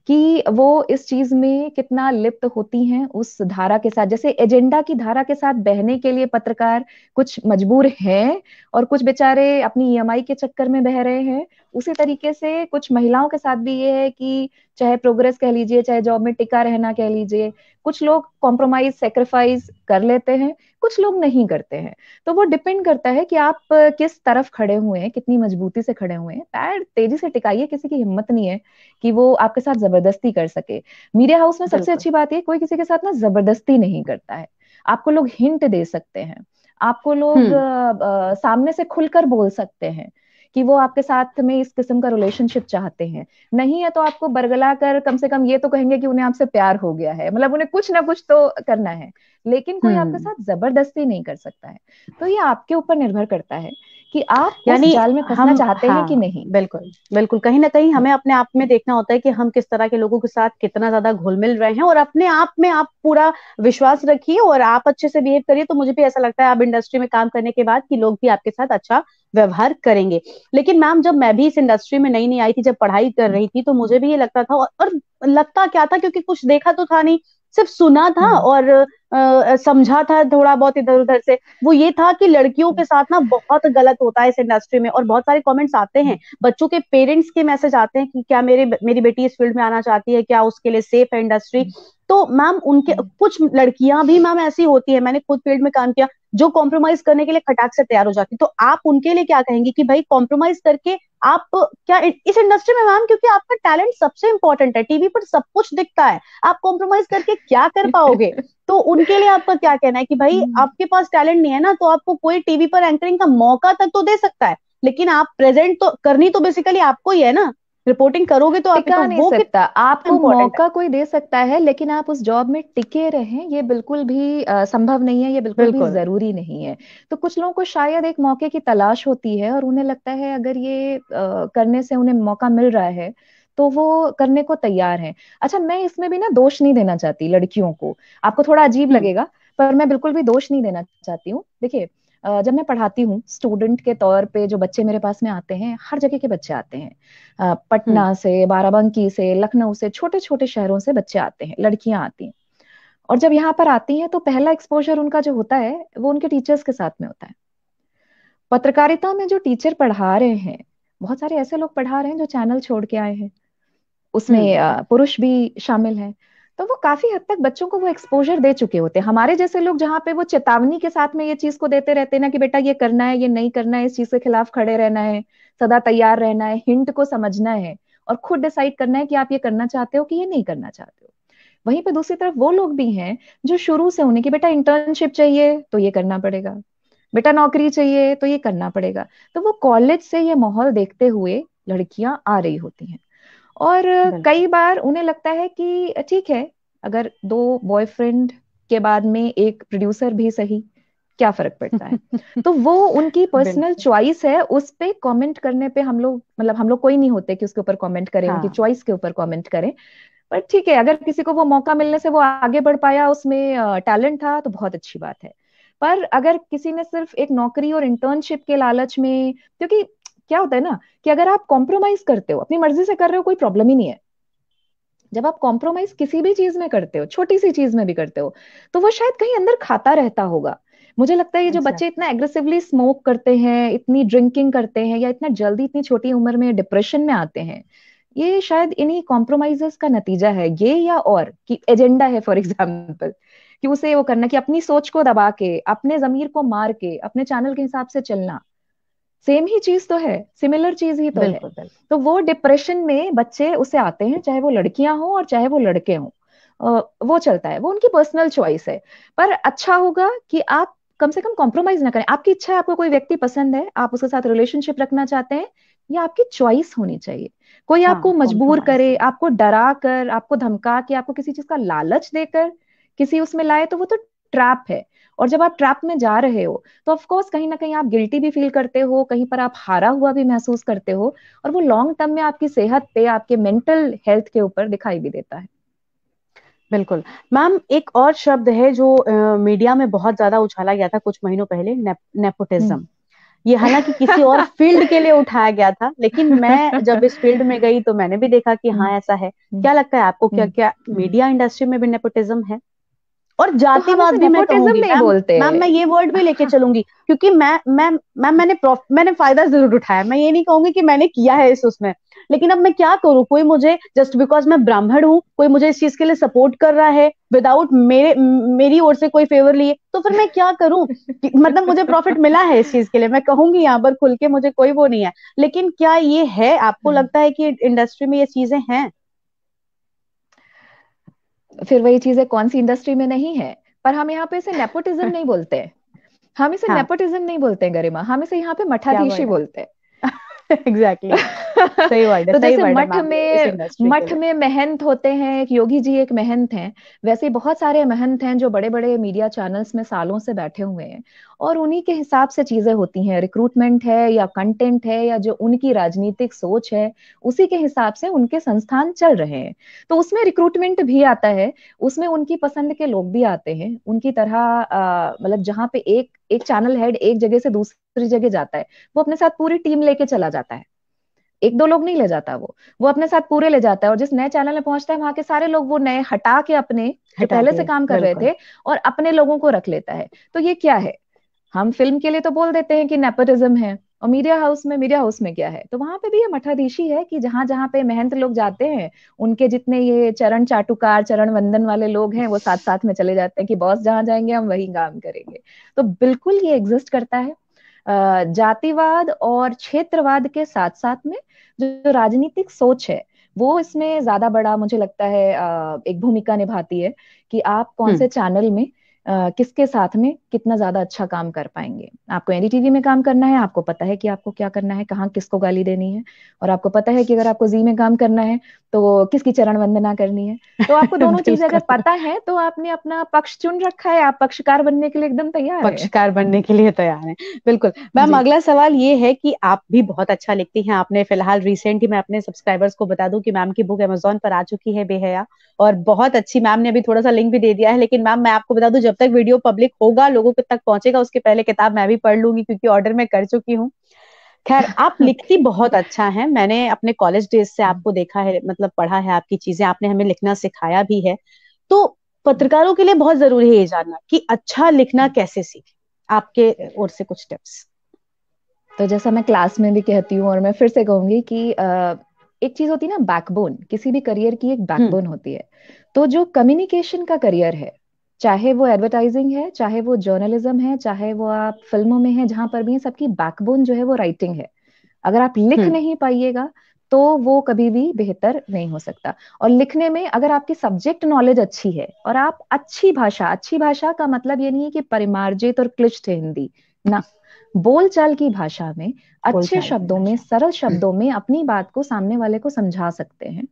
कि वो इस चीज में कितना लिप्त होती हैं उस धारा के साथ जैसे एजेंडा की धारा के साथ बहने के लिए पत्रकार कुछ मजबूर हैं और कुछ बेचारे अपनी ई e के चक्कर में बह रहे हैं उसी तरीके से कुछ महिलाओं के साथ भी ये है कि चाहे प्रोग्रेस कह लीजिए चाहे जॉब में टिका रहना कह लीजिए कुछ लोग कॉम्प्रोमाइज सेक्रीफाइस कर लेते हैं कुछ लोग नहीं करते हैं तो वो डिपेंड करता है कि आप किस तरफ खड़े हुए हैं कितनी मजबूती से खड़े हुए हैं पैर तेजी से टिकाइए किसी की हिम्मत नहीं है कि वो आपके साथ जबरदस्ती कर सके मीडिया हाउस में सबसे अच्छी बात ये कोई किसी के साथ ना जबरदस्ती नहीं करता है आपको लोग हिंट दे सकते हैं आपको लोग आ, हम्म। आ, सामने से खुलकर बोल सकते हैं कि वो आपके साथ में इस किस्म का रिलेशनशिप चाहते हैं नहीं है तो आपको बरगला कर कम से कम ये तो कहेंगे कि उन्हें आपसे प्यार हो गया है मतलब उन्हें कुछ ना कुछ तो करना है लेकिन कोई आपके हम्म। साथ जबरदस्ती नहीं कर सकता है तो ये आपके ऊपर निर्भर करता है कि आप यानी जाल में हम चाहते हाँ, हैं कि नहीं बिल्कुल बिल्कुल कहीं ना कहीं हमें अपने आप में देखना होता है कि हम किस तरह के लोगों के साथ कितना ज्यादा घुल मिल रहे हैं और अपने आप में आप पूरा विश्वास रखिए और आप अच्छे से बिहेव करिए तो मुझे भी ऐसा लगता है आप इंडस्ट्री में काम करने के बाद कि लोग भी आपके साथ अच्छा व्यवहार करेंगे लेकिन मैम जब मैं भी इस इंडस्ट्री में नई नई आई थी जब पढ़ाई कर रही थी तो मुझे भी ये लगता था और लगता क्या था क्योंकि कुछ देखा तो था नहीं सिर्फ सुना था हम्म। और समझा था थोड़ा बहुत इधर उधर से वो ये था कि लड़कियों के साथ ना बहुत गलत होता है इस इंडस्ट्री में और बहुत सारे कमेंट्स आते हैं हम्म। बच्चों के पेरेंट्स के मैसेज आते हैं कि क्या मेरे मेरी बेटी इस फील्ड में आना चाहती है क्या उसके लिए सेफ है इंडस्ट्री हम्म। तो मैम उनके कुछ लड़कियां भी मैम ऐसी होती है मैंने खुद फील्ड में काम किया जो कॉम्प्रोमाइज करने के लिए खटाक से तैयार हो जाती तो आप उनके लिए क्या कहेंगे कि भाई कॉम्प्रोमाइज करके आप क्या इस इंडस्ट्री में मैम क्योंकि आपका टैलेंट सबसे इंपॉर्टेंट है टीवी पर सब कुछ दिखता है आप कॉम्प्रोमाइज करके क्या कर पाओगे तो उनके लिए आपका क्या कहना है कि भाई हम्म। आपके पास टैलेंट नहीं है ना तो आपको कोई टीवी पर एंकरिंग का मौका तक तो दे सकता है लेकिन आप प्रेजेंट तो करनी तो बेसिकली आपको ही है ना रिपोर्टिंग करोगे तो आप नहीं वो सकता आपको मौका कोई दे सकता है लेकिन आप उस जॉब में टिके रहें ये बिल्कुल भी आ, संभव नहीं है ये बिल्कुल, बिल्कुल भी जरूरी नहीं है तो कुछ लोगों को शायद एक मौके की तलाश होती है और उन्हें लगता है अगर ये आ, करने से उन्हें मौका मिल रहा है तो वो करने को तैयार हैं अच्छा मैं इसमें भी ना दोष नहीं देना चाहती लड़कियों को आपको थोड़ा अजीब हम्म। लगेगा पर मैं बिल्कुल भी दोष नहीं देना चाहती हूँ देखिये जब मैं पढ़ाती हूँ स्टूडेंट के तौर पे जो बच्चे मेरे पास में आते हैं हर जगह के बच्चे आते हैं पटना हम्म। से बाराबंकी से लखनऊ से छोटे छोटे शहरों से बच्चे आते हैं लड़कियां आती हैं और जब यहाँ पर आती हैं तो पहला एक्सपोजर उनका जो होता है वो उनके टीचर्स के साथ में होता है पत्रकारिता में जो टीचर पढ़ा रहे हैं बहुत सारे ऐसे लोग पढ़ा रहे हैं जो चैनल छोड़ के आए हैं उसमें हम्म। पुरुष भी शामिल हैं तो वो काफी हद तक बच्चों को वो एक्सपोजर दे चुके होते हैं हमारे जैसे लोग जहाँ पे वो चेतावनी के साथ में ये चीज को देते रहते हैं ना कि बेटा ये करना है ये नहीं करना है इस चीज के खिलाफ खड़े रहना है सदा तैयार रहना है हिंट को समझना है और खुद डिसाइड करना है कि आप ये करना चाहते हो कि ये नहीं करना चाहते हो वहीं पे दूसरी तरफ वो लोग भी हैं जो शुरू से उन्हें कि बेटा इंटर्नशिप चाहिए तो ये करना पड़ेगा बेटा नौकरी चाहिए तो ये करना पड़ेगा तो वो कॉलेज से ये माहौल देखते हुए लड़कियां आ रही होती हैं और कई बार उन्हें लगता है कि ठीक है अगर दो बॉयफ्रेंड के बाद में एक प्रोड्यूसर भी सही क्या फर्क पड़ता है तो वो उनकी पर्सनल चॉइस है उस पर कमेंट करने पे हम लोग मतलब हम लोग कोई नहीं होते कि उसके ऊपर कमेंट करें हाँ. उनकी चॉइस के ऊपर कमेंट करें पर ठीक है अगर किसी को वो मौका मिलने से वो आगे बढ़ पाया उसमें टैलेंट था तो बहुत अच्छी बात है पर अगर किसी ने सिर्फ एक नौकरी और इंटर्नशिप के लालच में क्योंकि क्या होता है ना कि अगर आप कॉम्प्रोमाइज करते हो अपनी मर्जी से कर रहे हो कोई प्रॉब्लम ही नहीं है जब आप कॉम्प्रोमाइज किसी भी चीज में करते हो छोटी सी चीज में भी करते हो तो वो शायद कहीं अंदर खाता रहता होगा मुझे लगता है ये जो अच्छा। बच्चे इतना एग्रेसिवली स्मोक करते हैं इतनी ड्रिंकिंग करते हैं या इतना जल्दी इतनी छोटी उम्र में डिप्रेशन में आते हैं ये शायद इन्हीं कॉम्प्रोमाइजेस का नतीजा है ये या और कि एजेंडा है फॉर एग्जाम्पल कि उसे वो करना कि अपनी सोच को दबा के अपने जमीर को मार के अपने चैनल के हिसाब से चलना सेम ही चीज तो है सिमिलर चीज ही तो है तो वो डिप्रेशन में बच्चे उसे आते हैं चाहे वो लड़कियां हों और चाहे वो लड़के हों वो चलता है वो उनकी पर्सनल चॉइस है पर अच्छा होगा कि आप कम से कम कॉम्प्रोमाइज ना करें आपकी इच्छा है आपको कोई व्यक्ति पसंद है आप उसके साथ रिलेशनशिप रखना चाहते हैं या आपकी चॉइस होनी चाहिए कोई हाँ, आपको मजबूर करे आपको डरा कर आपको धमका के आपको किसी चीज का लालच देकर किसी उसमें लाए तो वो तो ट्रैप है और जब आप ट्रैप में जा रहे हो तो ऑफकोर्स कहीं ना कहीं आप गिल्टी भी फील करते हो कहीं पर आप हारा हुआ भी महसूस करते हो और वो लॉन्ग टर्म में आपकी सेहत पे आपके मेंटल हेल्थ के ऊपर दिखाई भी देता है बिल्कुल मैम एक और शब्द है जो आ, मीडिया में बहुत ज्यादा उछाला गया था कुछ महीनों पहले ने, नेपोटिज्म हम्म। ये हालांकि किसी और फील्ड के लिए उठाया गया था लेकिन मैं जब इस फील्ड में गई तो मैंने भी देखा कि हाँ हम्म। ऐसा है क्या लगता है आपको क्या हम्म। क्या मीडिया इंडस्ट्री में भी नेपोटिज्म है और जातिवाद तो भी मैं कहूंगी बोलते मैम मैं ये वर्ड भी लेके चलूंगी क्योंकि मैं मैं मैं मैंने मैंने फायदा जरूर उठाया मैं ये नहीं कहूंगी कि मैंने किया है इस उसमें लेकिन अब मैं क्या करूं कोई मुझे जस्ट बिकॉज मैं ब्राह्मण हूँ कोई मुझे इस चीज के लिए सपोर्ट कर रहा है विदाउट मेरे मेरी ओर से कोई फेवर लिए तो फिर मैं क्या करूं मतलब मुझे प्रॉफिट मिला है इस चीज के लिए मैं कहूंगी यहाँ पर खुल के मुझे कोई वो नहीं है लेकिन क्या ये है आपको हम्म। लगता है कि इंडस्ट्री में ये चीजें हैं फिर वही चीजें कौन सी इंडस्ट्री में नहीं है पर हम यहाँ पे इसे नेपोटिज्म नहीं बोलते हम इसे हाँ. नेपोटिज्म नहीं बोलते गरिमा हम इसे यहाँ पे मठाधीशी बोलते हैं एग्जैक्टली सही वर्ड तो जैसे मठ में मठ में महंत होते हैं एक योगी जी एक महंत हैं वैसे बहुत सारे महंत हैं जो बड़े बड़े मीडिया चैनल्स में सालों से बैठे हुए हैं और उन्हीं के हिसाब से चीजें होती हैं रिक्रूटमेंट है या कंटेंट है या जो उनकी राजनीतिक सोच है उसी के हिसाब से उनके संस्थान चल रहे हैं तो उसमें रिक्रूटमेंट भी आता है उसमें उनकी पसंद के लोग भी आते हैं उनकी तरह मतलब जहाँ पे एक एक चैनल हेड एक जगह से दूसरी जगह जाता है वो अपने साथ पूरी टीम लेके चला जाता है एक दो लोग नहीं ले जाता वो वो अपने साथ पूरे ले जाता है और जिस नए चैनल में पहुंचता है वहां के सारे लोग वो नए हटा के अपने हटा पहले से काम कर रहे थे और अपने लोगों को रख लेता है तो ये क्या है हम फिल्म के लिए तो बोल देते हैं कि नेपोटिज्म है और मीडिया हाउस में मीडिया हाउस में क्या है तो वहां पे भी ये मठाधीशी है कि जहां जहां पे महंत लोग जाते हैं उनके जितने ये चरण चाटुकार चरण वंदन वाले लोग हैं वो साथ साथ में चले जाते हैं कि बॉस जहां जाएंगे हम वही काम करेंगे तो बिल्कुल ये एग्जिस्ट करता है जातिवाद और क्षेत्रवाद के साथ साथ में जो राजनीतिक सोच है वो इसमें ज्यादा बड़ा मुझे लगता है एक भूमिका निभाती है कि आप कौन से चैनल हम्म। में किसके साथ में कितना ज्यादा अच्छा काम कर पाएंगे आपको एनडीटीवी में काम करना है आपको पता है कि आपको क्या करना है कहाँ किसको गाली देनी है और आपको पता है कि अगर आपको जी में काम करना है तो किसकी चरण वंदना करनी है तो आपको दोनों चीजें अगर पता है तो आपने अपना पक्ष चुन रखा है आप पक्षकार बनने के लिए एकदम तैयार पक्षकार बनने के लिए तैयार है बिल्कुल मैम अगला सवाल ये है कि आप भी बहुत अच्छा लिखती हैं आपने फिलहाल रिसेंट मैं अपने सब्सक्राइबर्स को बता दूं कि मैम की बुक अमेजोन पर आ चुकी है बेहया और बहुत अच्छी मैम ने अभी थोड़ा सा लिंक भी दे दिया है लेकिन मैम मैं आपको बता दूं जब तक वीडियो पब्लिक होगा लोग लोगों तक पहुंचेगा उसके पहले किताब मैं भी पढ़ लूंगी क्योंकि ऑर्डर मैं कर चुकी हूँ खैर आप लिखती बहुत अच्छा है मैंने अपने कॉलेज डेज से आपको देखा है मतलब पढ़ा है आपकी चीजें आपने हमें लिखना सिखाया भी है तो पत्रकारों के लिए बहुत जरूरी है ये जानना कि अच्छा लिखना कैसे सीखे आपके ओर से कुछ टिप्स तो जैसा मैं क्लास में भी कहती हूँ और मैं फिर से कहूंगी कि एक चीज होती है ना बैकबोन किसी भी करियर की एक बैकबोन हम्म। होती है तो जो कम्युनिकेशन का करियर है चाहे वो एडवर्टाइजिंग है चाहे वो जर्नलिज्म है चाहे वो आप फिल्मों में है जहां पर भी है सबकी बैकबोन जो है वो राइटिंग है अगर आप लिख हम्म। नहीं पाइएगा तो वो कभी भी बेहतर नहीं हो सकता और लिखने में अगर आपकी सब्जेक्ट नॉलेज अच्छी है और आप अच्छी भाषा अच्छी भाषा का मतलब ये नहीं है कि परिमार्जित और क्लिष्ट है हिंदी ना बोलचाल की भाषा में अच्छे शब्दों में सरल शब्दों में अपनी बात को सामने वाले को समझा सकते हैं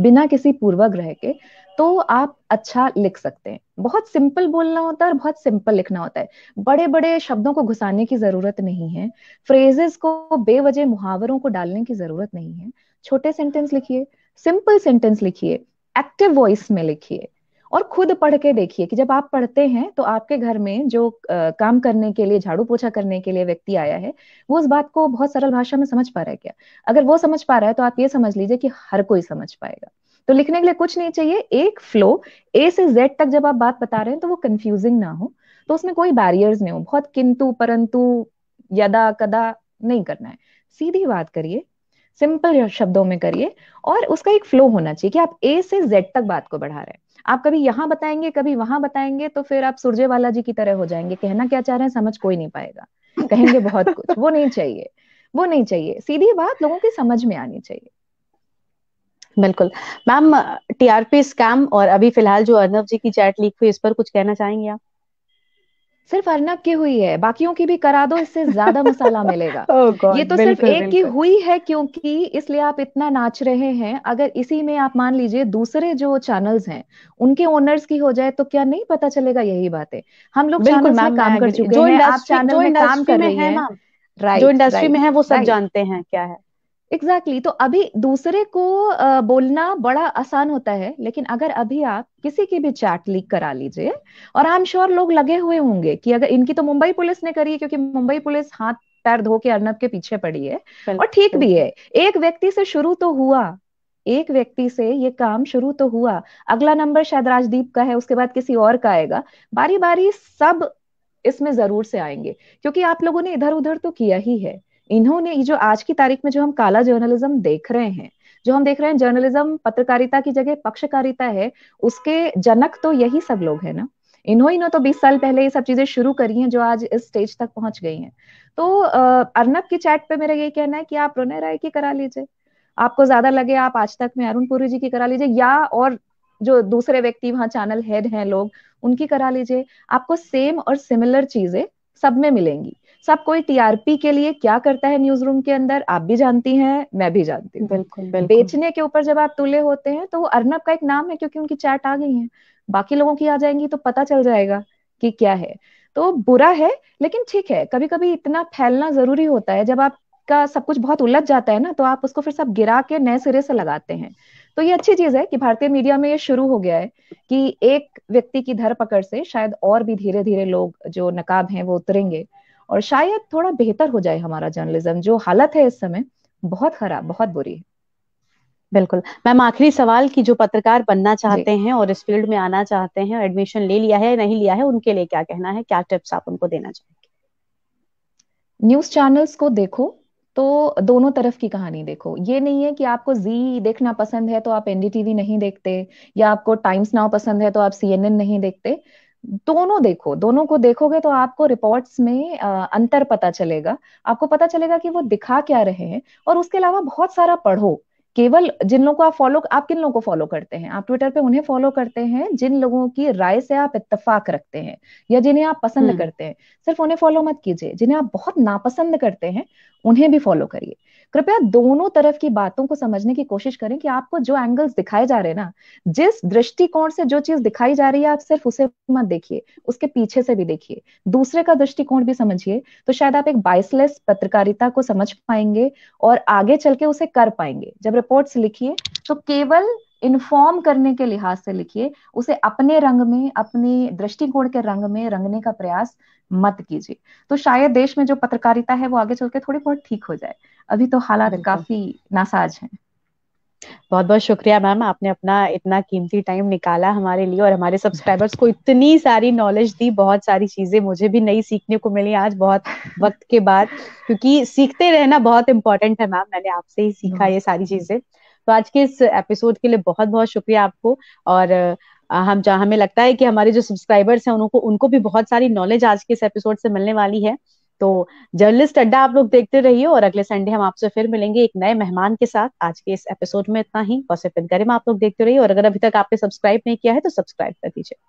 बिना किसी पूर्वाग्रह के तो आप अच्छा लिख सकते हैं बहुत सिंपल बोलना होता है और बहुत सिंपल लिखना होता है बड़े बड़े शब्दों को घुसाने की जरूरत नहीं है फ्रेजेस को बेवजह मुहावरों को डालने की जरूरत नहीं है छोटे सेंटेंस लिखिए सिंपल सेंटेंस लिखिए एक्टिव वॉइस में लिखिए और खुद पढ़ के देखिए कि जब आप पढ़ते हैं तो आपके घर में जो आ, काम करने के लिए झाड़ू पोछा करने के लिए व्यक्ति आया है वो उस बात को बहुत सरल भाषा में समझ पा रहा है क्या अगर वो समझ पा रहा है तो आप ये समझ लीजिए कि हर कोई समझ पाएगा तो लिखने के लिए कुछ नहीं चाहिए एक फ्लो ए से जेड तक जब आप बात बता रहे हैं तो वो कंफ्यूजिंग ना हो तो उसमें कोई बैरियर्स नहीं हो बहुत किंतु परंतु यदा कदा नहीं करना है सीधी बात करिए सिंपल शब्दों में करिए और उसका एक फ्लो होना चाहिए कि आप ए से जेड तक बात को बढ़ा रहे हैं आप कभी यहां बताएंगे कभी वहां बताएंगे तो फिर आप सुरजेवाला जी की तरह हो जाएंगे कहना क्या चाह रहे हैं समझ कोई नहीं पाएगा कहेंगे बहुत कुछ वो नहीं चाहिए वो नहीं चाहिए सीधी बात लोगों की समझ में आनी चाहिए बिल्कुल मैम टीआरपी स्कैम और अभी फिलहाल जो अर्नब जी की चैट लीक हुई इस पर कुछ कहना चाहेंगे आप सिर्फ अर्नब की हुई है बाकियों की भी करा दो इससे ज्यादा मसाला मिलेगा oh God, ये तो सिर्फ एक की हुई है क्योंकि इसलिए आप इतना नाच रहे हैं अगर इसी में आप मान लीजिए दूसरे जो चैनल्स हैं उनके ओनर्स की हो जाए तो क्या नहीं पता चलेगा यही बात है हम लोग चैनल में काम कर चुके हैं आप चैनल में काम कर रहे हैं जो इंडस्ट्री में है वो सब जानते हैं क्या है एग्जैक्टली exactly. तो अभी दूसरे को बोलना बड़ा आसान होता है लेकिन अगर अभी आप किसी की भी चैट लीक करा लीजिए और आई एम श्योर लोग लगे हुए होंगे कि अगर इनकी तो मुंबई पुलिस ने करी है क्योंकि मुंबई पुलिस हाथ पैर धो के अर्नब के पीछे पड़ी है और ठीक भी है एक व्यक्ति से शुरू तो हुआ एक व्यक्ति से ये काम शुरू तो हुआ अगला नंबर शायद राजदीप का है उसके बाद किसी और का आएगा बारी बारी सब इसमें जरूर से आएंगे क्योंकि आप लोगों ने इधर उधर तो किया ही है इन्होंने जो आज की तारीख में जो हम काला जर्नलिज्म देख रहे हैं जो हम देख रहे हैं जर्नलिज्म पत्रकारिता की जगह पक्षकारिता है उसके जनक तो यही सब लोग है ना इन्होंने इन्हों तो 20 साल पहले ये सब चीजें शुरू करी हैं जो आज इस स्टेज तक पहुंच गई हैं तो अर्नब की चैट पे मेरा ये कहना है कि आप रुने राय की करा लीजिए आपको ज्यादा लगे आप आज तक में अरुण पुरी जी की करा लीजिए या और जो दूसरे व्यक्ति वहाँ चैनल हेड हैं लोग उनकी करा लीजिए आपको सेम और सिमिलर चीजें सब में मिलेंगी सब कोई टीआरपी के लिए क्या करता है न्यूज रूम के अंदर आप भी जानती हैं मैं भी जानती हूँ बिल्कुल, बिल्कुल बेचने के ऊपर जब आप तुले होते हैं तो वो अर्नब का एक नाम है क्योंकि उनकी चैट आ गई है बाकी लोगों की आ जाएंगी तो पता चल जाएगा कि क्या है तो बुरा है लेकिन ठीक है कभी कभी इतना फैलना जरूरी होता है जब आपका सब कुछ बहुत उलझ जाता है ना तो आप उसको फिर सब गिरा के नए सिरे से लगाते हैं तो ये अच्छी चीज है कि भारतीय मीडिया में ये शुरू हो गया है कि एक व्यक्ति की धर पकड़ से शायद और भी धीरे धीरे लोग जो नकाब हैं वो उतरेंगे और शायद थोड़ा बेहतर हो जाए हमारा जर्नलिज्म जो हालत है इस समय बहुत खराब बहुत बुरी है बिल्कुल मैम आखिरी सवाल की जो पत्रकार बनना चाहते हैं और इस फील्ड में आना चाहते हैं एडमिशन ले लिया है नहीं लिया है उनके लिए क्या कहना है क्या टिप्स आप उनको देना चाहेंगे न्यूज चैनल्स को देखो तो दोनों तरफ की कहानी देखो ये नहीं है कि आपको जी देखना पसंद है तो आप एनडीटीवी नहीं देखते या आपको टाइम्स नाउ पसंद है तो आप सीएनएन नहीं देखते दोनों देखो दोनों को देखोगे तो आपको रिपोर्ट्स में आ, अंतर पता चलेगा आपको पता चलेगा कि वो दिखा क्या रहे हैं और उसके अलावा बहुत सारा पढ़ो केवल जिन लोगों को आप फॉलो आप किन लोगों को फॉलो करते हैं आप ट्विटर पे उन्हें फॉलो करते हैं जिन लोगों की राय से आप इतफाक रखते हैं या जिन्हें आप पसंद हम्म। करते हैं सिर्फ उन्हें फॉलो मत कीजिए जिन्हें आप बहुत नापसंद करते हैं उन्हें भी फॉलो करिए कृपया दोनों तरफ की बातों को समझने की कोशिश करें कि आपको जो एंगल्स दिखाए जा रहे हैं ना जिस दृष्टिकोण से जो चीज दिखाई जा रही है आप सिर्फ उसे मत देखिए उसके पीछे से भी देखिए दूसरे का दृष्टिकोण भी समझिए तो शायद आप एक बाइसलेस पत्रकारिता को समझ पाएंगे और आगे चल के उसे कर पाएंगे जब रिपोर्ट्स लिखिए तो केवल इन्फॉर्म करने के लिहाज से लिखिए उसे अपने रंग में अपने दृष्टिकोण के रंग में रंगने का प्रयास मत कीजिए तो शायद देश में जो पत्रकारिता है वो आगे चल के थोड़ी बहुत ठीक हो जाए अभी तो हालात काफी नासाज हैं बहुत बहुत शुक्रिया मैम आपने अपना इतना कीमती टाइम निकाला हमारे लिए और हमारे सब्सक्राइबर्स को इतनी सारी नॉलेज दी बहुत सारी चीजें मुझे भी नई सीखने को मिली आज बहुत वक्त के बाद क्योंकि सीखते रहना बहुत इंपॉर्टेंट है मैम मैंने आपसे ही सीखा हाँ। ये सारी चीजें तो आज के इस एपिसोड के लिए बहुत बहुत शुक्रिया आपको और हम जहाँ हमें लगता है कि हमारे जो सब्सक्राइबर्स हैं उनको उनको भी बहुत सारी नॉलेज आज के इस एपिसोड से मिलने वाली है तो जर्नलिस्ट अड्डा आप लोग देखते रहिए और अगले संडे हम आपसे फिर मिलेंगे एक नए मेहमान के साथ आज के इस एपिसोड में इतना ही गौसेपिन करिम आप लोग देखते रहिए और अगर अभी तक आपने सब्सक्राइब नहीं किया है तो सब्सक्राइब कर दीजिए